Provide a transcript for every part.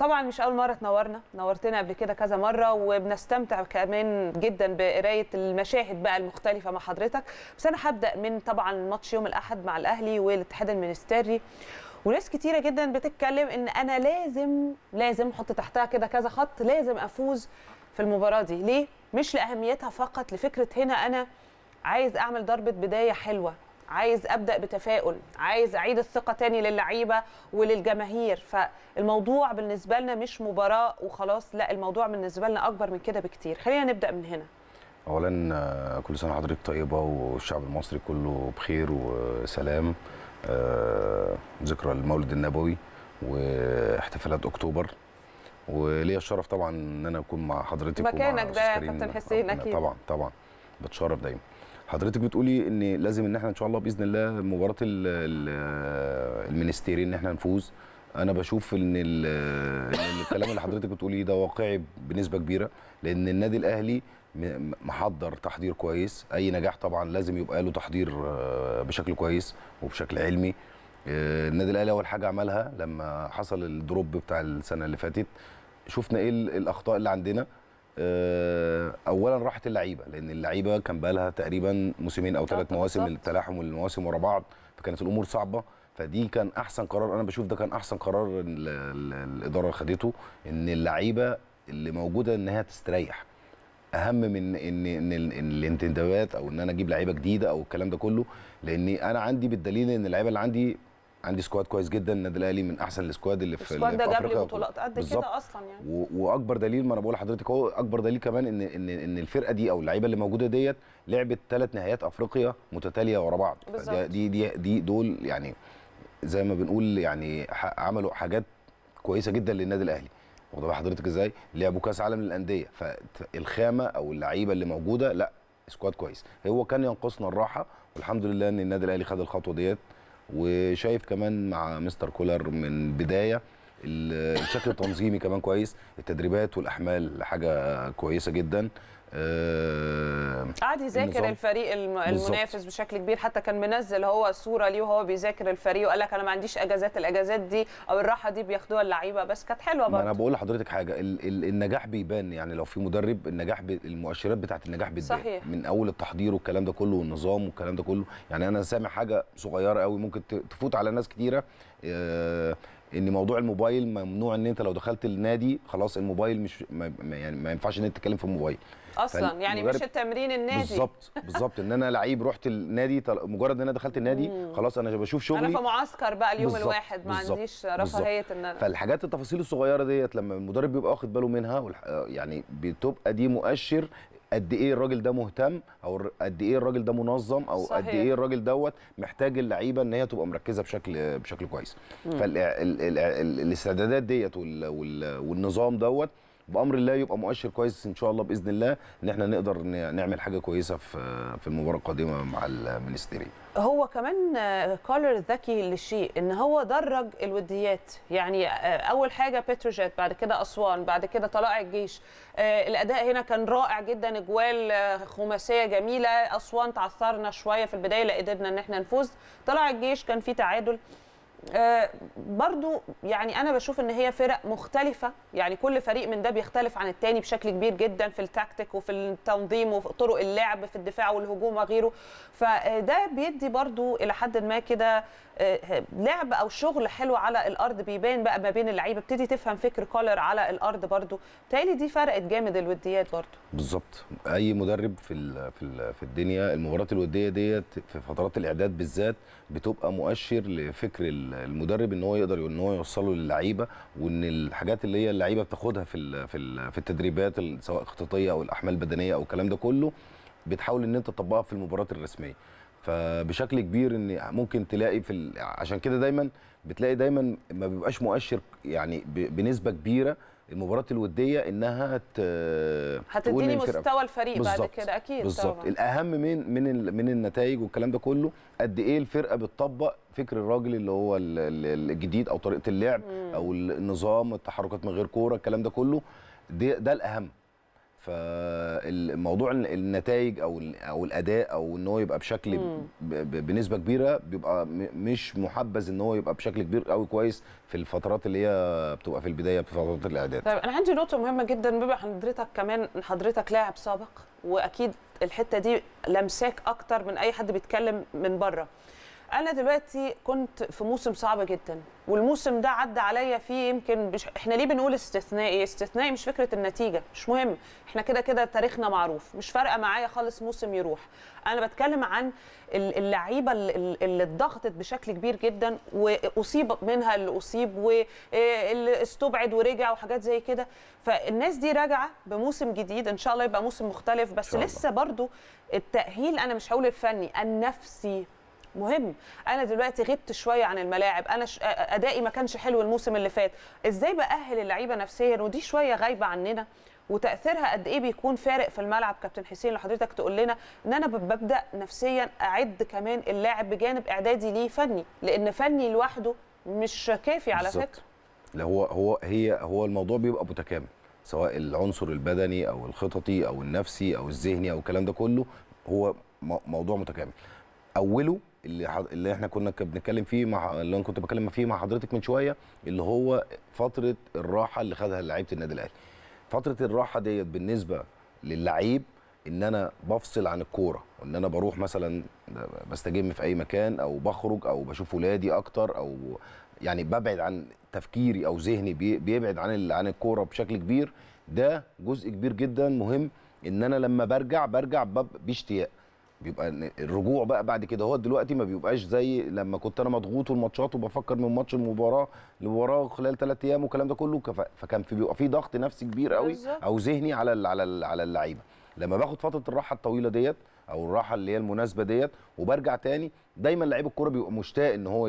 طبعا مش اول مره تنورنا نورتنا قبل كده كذا مره وبنستمتع كمان جدا بقرايه المشاهد بقى المختلفه مع حضرتك بس انا هبدا من طبعا ماتش يوم الاحد مع الاهلي والاتحاد المنستري وناس كتيره جدا بتتكلم ان انا لازم لازم احط تحتها كده كذا خط لازم افوز في المباراه دي ليه مش لاهميتها فقط لفكره هنا انا عايز اعمل ضربه بدايه حلوه عايز ابدا بتفاؤل عايز اعيد الثقه تاني للعيبه وللجماهير فالموضوع بالنسبه لنا مش مباراه وخلاص لا الموضوع بالنسبه لنا اكبر من كده بكتير خلينا نبدا من هنا اولا آه، كل سنه حضرتك طيبه والشعب المصري كله بخير وسلام آه، ذكرى المولد النبوي واحتفالات اكتوبر وليا الشرف طبعا ان انا اكون مع حضرتك مكانك ده يا كابتن حسين اكيد طبعا طبعا بتشرف دايما حضرتك بتقولي ان لازم ان احنا ان شاء الله باذن الله مباراه المينستيري ان احنا نفوز انا بشوف إن الكلام اللي حضرتك بتقوليه ده واقعي بنسبه كبيره لان النادي الاهلي محضر تحضير كويس اي نجاح طبعا لازم يبقى له تحضير آه، بشكل كويس وبشكل علمي آه، النادي الاهلي اول حاجه عملها لما حصل الدروب بتاع السنه اللي فاتت شفنا ايه الاخطاء اللي عندنا آه، اولا راحه اللعيبه لان اللعيبه كان بقى لها تقريبا موسمين او ثلاث آه، مواسم للتلاحم والمواسم ورا بعض فكانت الامور صعبه فدي كان احسن قرار انا بشوف ده كان احسن قرار الاداره خدته ان اللعيبه اللي موجوده انها تستريح اهم من ان, إن الانتدابات او ان انا اجيب لعيبه جديده او الكلام ده كله لان انا عندي بالدليل ان اللعيبه اللي عندي عندي سكواد كويس جدا النادي الاهلي من احسن السكواد اللي في السكواد ده جاب لي بطولات قد كده اصلا يعني واكبر دليل ما انا بقول لحضرتك هو اكبر دليل كمان ان ان ان الفرقه دي او اللعيبه اللي موجوده ديت لعبت ثلاث نهائيات افريقيا متتاليه ورا بعض دي دي دي دول يعني زي ما بنقول يعني عملوا حاجات كويسه جدا للنادي الاهلي واخد بال حضرتك ازاي لعبوا كاس عالم للانديه فالخامه او اللعيبه اللي موجوده لا سكواد كويس هو كان ينقصنا الراحه والحمد لله ان النادي الاهلي خد الخطوه ديت وشايف كمان مع مستر كولر من بدايه الشكل التنظيمي كمان كويس التدريبات والاحمال حاجه كويسه جدا آه، قعد يذاكر الفريق المنافس بشكل كبير حتى كان منزل هو صوره ليه وهو بيذاكر الفريق وقال لك انا ما عنديش اجازات الاجازات دي او الراحه دي بياخدوها اللعيبه بس كانت حلوه برضه انا بقول لحضرتك حاجه ال ال النجاح بيبان يعني لو في مدرب النجاح المؤشرات بتاعت النجاح بتبان صحيح من اول التحضير والكلام ده كله والنظام والكلام ده كله يعني انا سامع حاجه صغيره قوي ممكن تفوت على ناس كتيره آه، ان موضوع الموبايل ممنوع ان انت لو دخلت النادي خلاص الموبايل مش ما يعني ما ينفعش ان انت تتكلم في الموبايل اصلا يعني مش التمرين النادي بالظبط بالظبط ان انا لعيب رحت النادي مجرد ان انا دخلت النادي خلاص انا بشوف شغلي انا في معسكر بقى اليوم بالزبط الواحد ما عنديش رفاهيه ان انا فالحاجات التفاصيل الصغيره ديت لما المدرب بيبقى واخد باله منها آه، يعني بتبقى دي مؤشر قد ايه الراجل ده مهتم او قد ايه الراجل ده منظم او صحيح. قد ايه الراجل دوت محتاج اللعيبه ان هي تبقى مركزه بشكل بشكل كويس فالاستعدادات ديت والنظام دوت بامر الله يبقى مؤشر كويس ان شاء الله باذن الله ان احنا نقدر نعمل حاجه كويسه في في المباراه القادمه مع المنستيري هو كمان كولر ذكي للشيء ان هو درج الوديات يعني آه، اول حاجه بتروجيت بعد كده اسوان بعد كده طلائع الجيش آه، الاداء هنا كان رائع جدا اجوال آه، خماسيه جميله اسوان تعثرنا شويه في البدايه لا قدرنا ان احنا نفوز طلائع الجيش كان في تعادل آه، برضو يعني انا بشوف ان هي فرق مختلفه يعني كل فريق من ده بيختلف عن التاني بشكل كبير جدا في التكتيك وفي التنظيم وفي طرق اللعب في الدفاع والهجوم وغيره فده بيدي برضو الى حد ما كده آه، لعب او شغل حلو على الارض بيبان بقى ما بين اللعيبه بتدي تفهم فكر كولر على الارض برضو بالتالي دي فرقت جامد الوديات برضو بالظبط اي مدرب في في في الدنيا المباريات الوديه ديت في فترات الاعداد بالذات بتبقى مؤشر لفكر المدرب ان هو يقدر ان هو يوصله للعيبه وان الحاجات اللي هي اللعيبه بتاخدها في في في التدريبات سواء الخططيه او الاحمال البدنيه او الكلام ده كله بتحاول ان انت تطبقها في المباريات الرسميه فبشكل كبير ان ممكن تلاقي في عشان كده دايما بتلاقي دايما ما بيبقاش مؤشر يعني بنسبه كبيره المباراه الوديه انها هتديني مستوى الفريق بعد كده اكيد بالظبط الاهم من من من النتائج والكلام ده كله قد ايه الفرقه بتطبق فكر الراجل اللي هو الجديد او طريقه اللعب مم. او النظام التحركات من غير كوره الكلام ده كله ده, ده الاهم فالموضوع النتائج او او الاداء او ان هو يبقى بشكل بنسبه كبيره بيبقى مش محبذ ان هو يبقى بشكل كبير قوي كويس في الفترات اللي هي بتبقى في البدايه في فترات الاعداد طيب انا عندي نقطه مهمه جدا بما حضرتك كمان حضرتك لاعب سابق واكيد الحته دي لمساك اكتر من اي حد بيتكلم من بره انا دلوقتي كنت في موسم صعب جدا والموسم ده عدى عليا فيه يمكن بش... احنا ليه بنقول استثنائي استثنائي مش فكره النتيجه مش مهم احنا كده كده تاريخنا معروف مش فارقه معايا خالص موسم يروح انا بتكلم عن اللعيبه اللي اتضغطت بشكل كبير جدا واصيب منها اللي اصيب واللي آه، استبعد ورجع وحاجات زي كده فالناس دي راجعه بموسم جديد ان شاء الله يبقى موسم مختلف بس لسه برضو التاهيل انا مش هقول الفني النفسي مهم انا دلوقتي غبت شويه عن الملاعب انا ش... ادائي ما كانش حلو الموسم اللي فات ازاي باهل اللعيبه نفسيا ودي شويه غايبه عننا وتاثيرها قد ايه بيكون فارق في الملعب كابتن حسين لو حضرتك تقول لنا ان انا ببدا نفسيا اعد كمان اللاعب بجانب اعدادي ليه فني لان فني لوحده مش كافي على فكره لا هو هو هي هو الموضوع بيبقى متكامل سواء العنصر البدني او الخططي او النفسي او الذهني او الكلام ده كله هو موضوع متكامل اوله اللي, حض... اللي احنا كنا بنتكلم فيه مع اللي انا كنت بكلم فيه مع حضرتك من شويه اللي هو فتره الراحه اللي خدها لعيبه النادي الاهلي فتره الراحه ديت بالنسبه للعيب ان انا بفصل عن الكوره وان انا بروح مثلا بستجم في اي مكان او بخرج او بشوف ولادي اكتر او يعني ببعد عن تفكيري او ذهني بيبعد عن عن الكوره بشكل كبير ده جزء كبير جدا مهم ان انا لما برجع برجع باشتياق بيبقى الرجوع بقى بعد كده هو دلوقتي ما بيبقاش زي لما كنت انا مضغوط والماتشات وبفكر من ماتش المباراه لمباراه خلال ثلاث ايام والكلام ده كله فكان في بيبقى في ضغط نفسي كبير قوي او ذهني على الـ على الـ على اللعيبه لما باخد فتره الراحه الطويله ديت او الراحه اللي هي المناسبه ديت وبرجع تاني دايما لعيب الكوره بيبقى مشتاق ان هو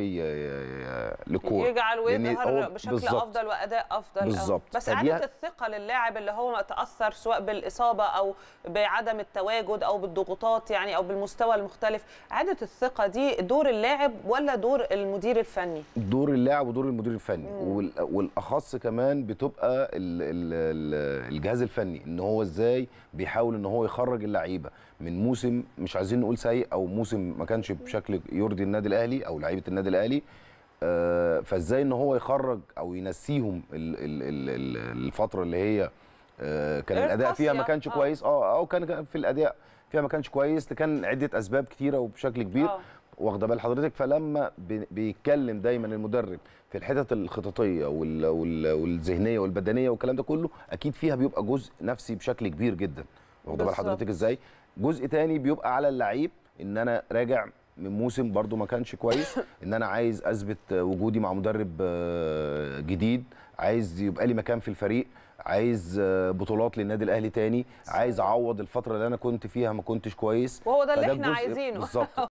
لكوره يجعل ويظهر بشكل بالزبط. افضل واداء افضل آه. بالظبط بس عاده الثقه للاعب اللي هو تاثر سواء بالاصابه او بعدم التواجد او بالضغوطات يعني او بالمستوى المختلف عاده الثقه دي دور اللاعب ولا دور المدير الفني دور اللاعب ودور المدير الفني والاخص كمان بتبقى الجهاز الفني ان هو ازاي بيحاول ان هو يخرج اللعيبه من موسم مش عايزين نقول سيء او موسم ما كانش بشكل يرضي النادي الاهلي او لعيبه النادي الاهلي آه، فازاي ان هو يخرج او ينسيهم الفتره اللي هي آه، كان الاداء فيها ما كانش آه. كويس اه او كان في الاداء فيها ما كانش كويس كان عده اسباب كثيره وبشكل كبير واخده بال حضرتك فلما بيتكلم دايما المدرب في الحتت الخططيه والذهنيه والبدنيه والكلام ده كله اكيد فيها بيبقى جزء نفسي بشكل كبير جدا واخده بال حضرتك ازاي جزء تاني بيبقى على اللعيب ان انا راجع من موسم برضو ما كانش كويس ان انا عايز اثبت وجودي مع مدرب آه، جديد عايز يبقى لي مكان في الفريق عايز آه، بطولات للنادي الاهلي تاني عايز اعوض الفتره اللي انا كنت فيها ما كنتش كويس وهو ده اللي احنا عايزينه بالظبط